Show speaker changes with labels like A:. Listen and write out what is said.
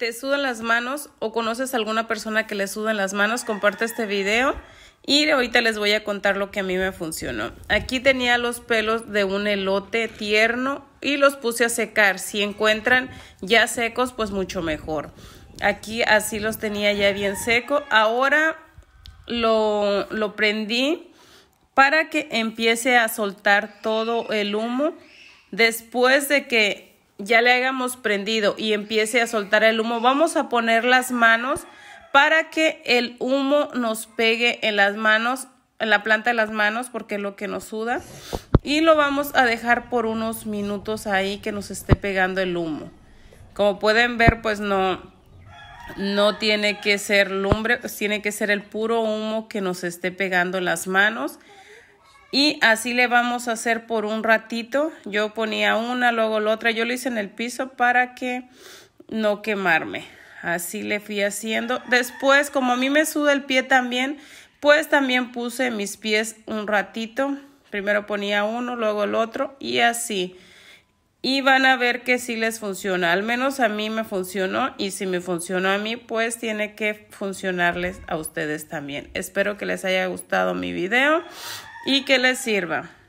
A: te sudan las manos o conoces a alguna persona que le sudan las manos, comparte este video y ahorita les voy a contar lo que a mí me funcionó. Aquí tenía los pelos de un elote tierno y los puse a secar. Si encuentran ya secos, pues mucho mejor. Aquí así los tenía ya bien seco. Ahora lo, lo prendí para que empiece a soltar todo el humo. Después de que ya le hagamos prendido y empiece a soltar el humo, vamos a poner las manos para que el humo nos pegue en las manos, en la planta de las manos, porque es lo que nos suda. Y lo vamos a dejar por unos minutos ahí que nos esté pegando el humo. Como pueden ver, pues no, no tiene que ser lumbre, pues tiene que ser el puro humo que nos esté pegando las manos. Y así le vamos a hacer por un ratito. Yo ponía una, luego la otra. Yo lo hice en el piso para que no quemarme. Así le fui haciendo. Después, como a mí me suda el pie también, pues también puse mis pies un ratito. Primero ponía uno, luego el otro y así. Y van a ver que sí les funciona. Al menos a mí me funcionó y si me funcionó a mí, pues tiene que funcionarles a ustedes también. Espero que les haya gustado mi video y que les sirva.